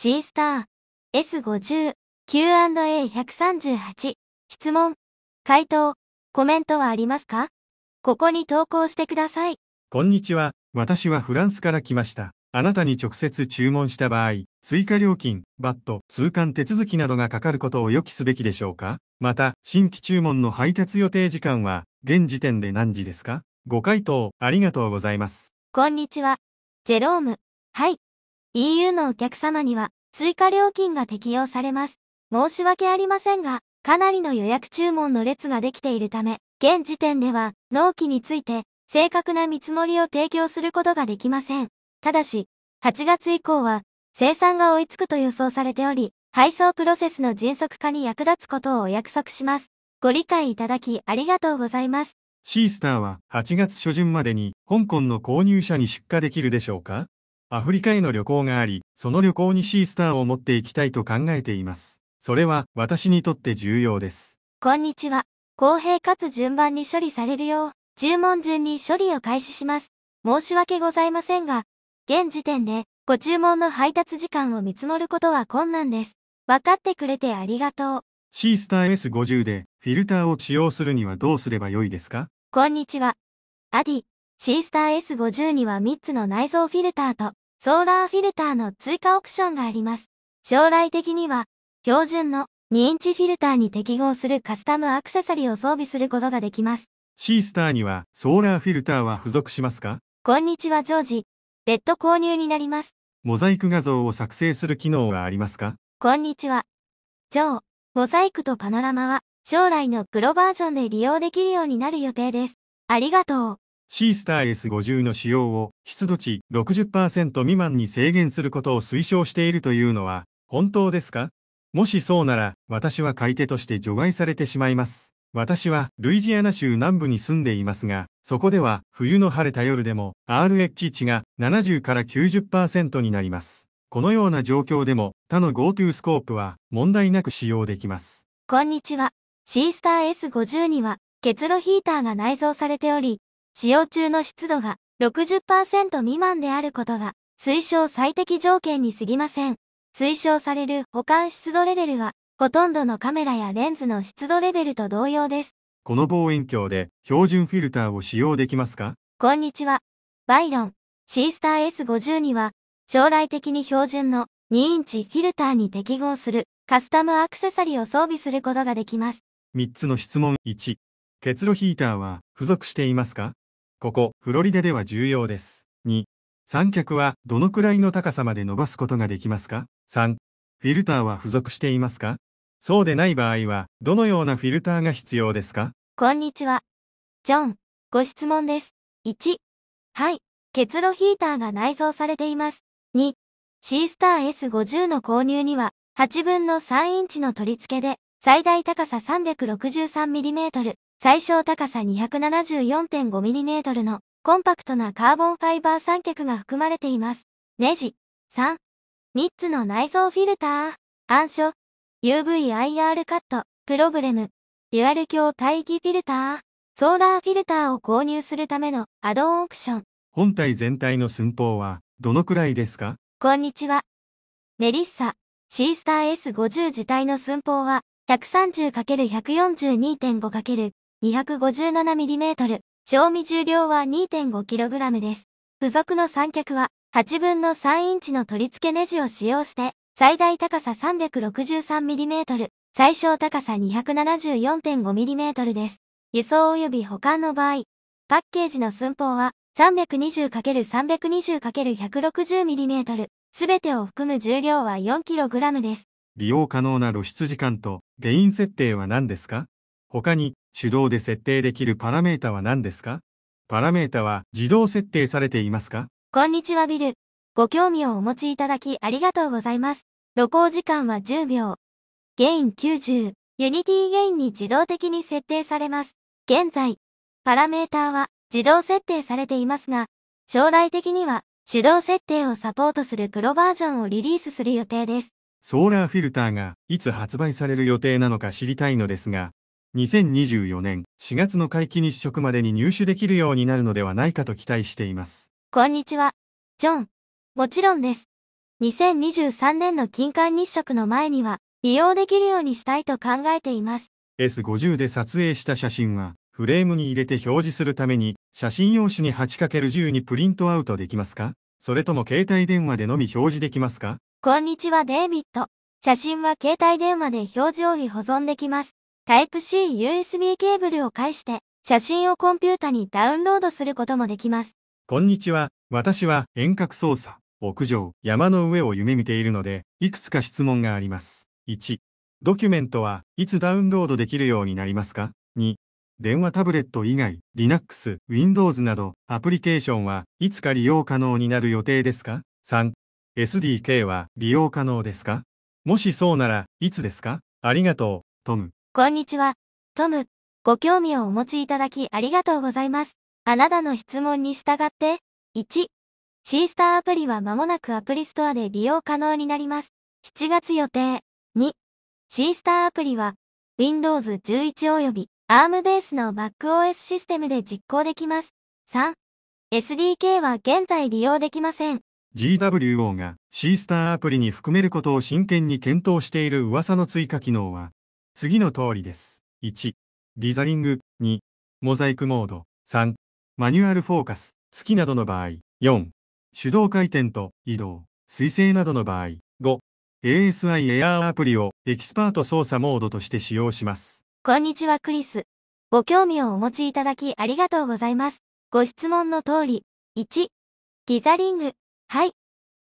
C スター、S50、Q&A138、質問、回答、コメントはありますかここに投稿してください。こんにちは。私はフランスから来ました。あなたに直接注文した場合、追加料金、バット、通関手続きなどがかかることを予期すべきでしょうかまた、新規注文の配達予定時間は、現時点で何時ですかご回答ありがとうございます。こんにちは。ジェローム。はい。EU のお客様には追加料金が適用されます。申し訳ありませんが、かなりの予約注文の列ができているため、現時点では納期について正確な見積もりを提供することができません。ただし、8月以降は生産が追いつくと予想されており、配送プロセスの迅速化に役立つことをお約束します。ご理解いただきありがとうございます。シースターは8月初旬までに香港の購入者に出荷できるでしょうかアフリカへの旅行があり、その旅行にシースターを持っていきたいと考えています。それは私にとって重要です。こんにちは。公平かつ順番に処理されるよう、注文順に処理を開始します。申し訳ございませんが、現時点でご注文の配達時間を見積もることは困難です。分かってくれてありがとう。シースター S50 でフィルターを使用するにはどうすればよいですかこんにちは。アディ、シースター S50 には3つの内蔵フィルターとソーラーフィルターの追加オプションがあります。将来的には、標準の2インチフィルターに適合するカスタムアクセサリーを装備することができます。シースターにはソーラーフィルターは付属しますかこんにちはジョージ。別途購入になります。モザイク画像を作成する機能はありますかこんにちは。ジョー、モザイクとパノラマは将来のプロバージョンで利用できるようになる予定です。ありがとう。シースター S50 の使用を湿度値60%未満に制限することを推奨しているというのは本当ですかもしそうなら私は買い手として除外されてしまいます。私はルイジアナ州南部に住んでいますが、そこでは冬の晴れた夜でも RH 値が70から90%になります。このような状況でも他の GoTo スコープは問題なく使用できます。こんにちは。シースター S50 には結露ヒーターが内蔵されており、使用中の湿度が60%未満であることが推奨最適条件に過ぎません。推奨される保管湿度レベルはほとんどのカメラやレンズの湿度レベルと同様です。この望遠鏡で標準フィルターを使用できますかこんにちは。バイロン、シースター S52 は将来的に標準の2インチフィルターに適合するカスタムアクセサリーを装備することができます。3つの質問1。結露ヒーターは付属していますかここ、フロリダでは重要です。2、三脚はどのくらいの高さまで伸ばすことができますか ?3、フィルターは付属していますかそうでない場合は、どのようなフィルターが必要ですかこんにちは。ジョン、ご質問です。1、はい、結露ヒーターが内蔵されています。2、ースター S50 の購入には、8分の3インチの取り付けで、最大高さ 363mm、最小高さ 274.5mm のコンパクトなカーボンファイバー三脚が含まれています。ネジ3、3つの内蔵フィルター、暗所、UVIR カット、プロブレム、デュアル強帯域フィルター、ソーラーフィルターを購入するためのアドオンオプション。本体全体の寸法はどのくらいですかこんにちは。ネリッサ、シースター S50 自体の寸法は 130×142.5× 257mm、賞味重量は 2.5kg です。付属の三脚は8分の3インチの取り付けネジを使用して、最大高さ 363mm、最小高さ 274.5mm です。輸送及び保管の場合、パッケージの寸法は 320×320×160mm、すべてを含む重量は 4kg です。利用可能な露出時間と原因設定は何ですか他に手動で設定できるパラメータは何ですかパラメータは自動設定されていますかこんにちはビル。ご興味をお持ちいただきありがとうございます。露光時間は10秒。ゲイン90。ユニティゲインに自動的に設定されます。現在、パラメーターは自動設定されていますが、将来的には手動設定をサポートするプロバージョンをリリースする予定です。ソーラーフィルターがいつ発売される予定なのか知りたいのですが、2024年4月の会期日食までに入手できるようになるのではないかと期待しています。こんにちは。ジョン。もちろんです。2023年の金環日食の前には利用できるようにしたいと考えています。S50 で撮影した写真はフレームに入れて表示するために写真用紙に 8×10 にプリントアウトできますかそれとも携帯電話でのみ表示できますかこんにちはデイビッド。写真は携帯電話で表示を保存できます。Type-C USB ケーブルを介して写真をコンピュータにダウンロードすることもできます。こんにちは。私は遠隔操作、屋上、山の上を夢見ているので、いくつか質問があります。1、ドキュメントはいつダウンロードできるようになりますか ?2、電話タブレット以外、Linux、Windows などアプリケーションはいつか利用可能になる予定ですか ?3、SDK は利用可能ですかもしそうなら、いつですかありがとう、トム。こんにちは。トム、ご興味をお持ちいただきありがとうございます。あなたの質問に従って、1、シースターアプリは間もなくアプリストアで利用可能になります。7月予定。2、シースターアプリは、Windows 11及び ARM ベースの MacOS システムで実行できます。3、SDK は現在利用できません。GWO がシースターアプリに含めることを真剣に検討している噂の追加機能は、次の通りです。1、ディザリング、2、モザイクモード、3、マニュアルフォーカス、月などの場合、4、手動回転と移動、水性などの場合、5、ASI エアーアプリをエキスパート操作モードとして使用します。こんにちはクリス。ご興味をお持ちいただきありがとうございます。ご質問の通り、1、ディザリング、はい。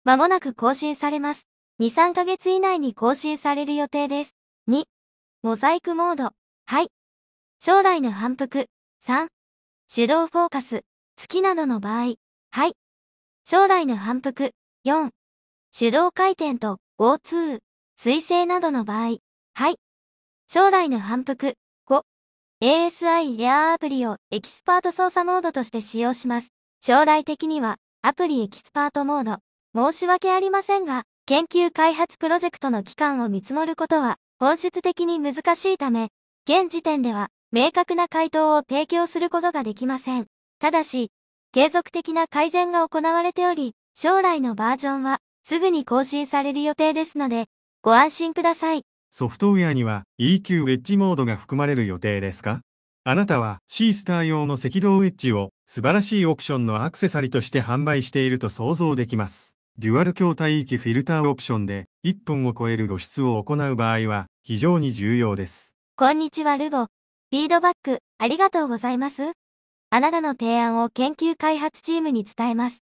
まもなく更新されます。2、3ヶ月以内に更新される予定です。2、モザイクモード。はい。将来の反復。3。手動フォーカス。月などの場合。はい。将来の反復。4。手動回転と g o 2彗水星などの場合。はい。将来の反復。5。ASI レアアプリをエキスパート操作モードとして使用します。将来的にはアプリエキスパートモード。申し訳ありませんが、研究開発プロジェクトの期間を見積もることは本質的に難しいため、現時点では明確な回答を提供することができません。ただし、継続的な改善が行われており、将来のバージョンはすぐに更新される予定ですので、ご安心ください。ソフトウェアには EQ エッジモードが含まれる予定ですかあなたはシースター用の赤道エッジを素晴らしいオプションのアクセサリとして販売していると想像できます。デュアル筐体域フィルターオプションで1分を超える露出を行う場合は非常に重要です。こんにちはルボ。フィードバックありがとうございます。あなたの提案を研究開発チームに伝えます。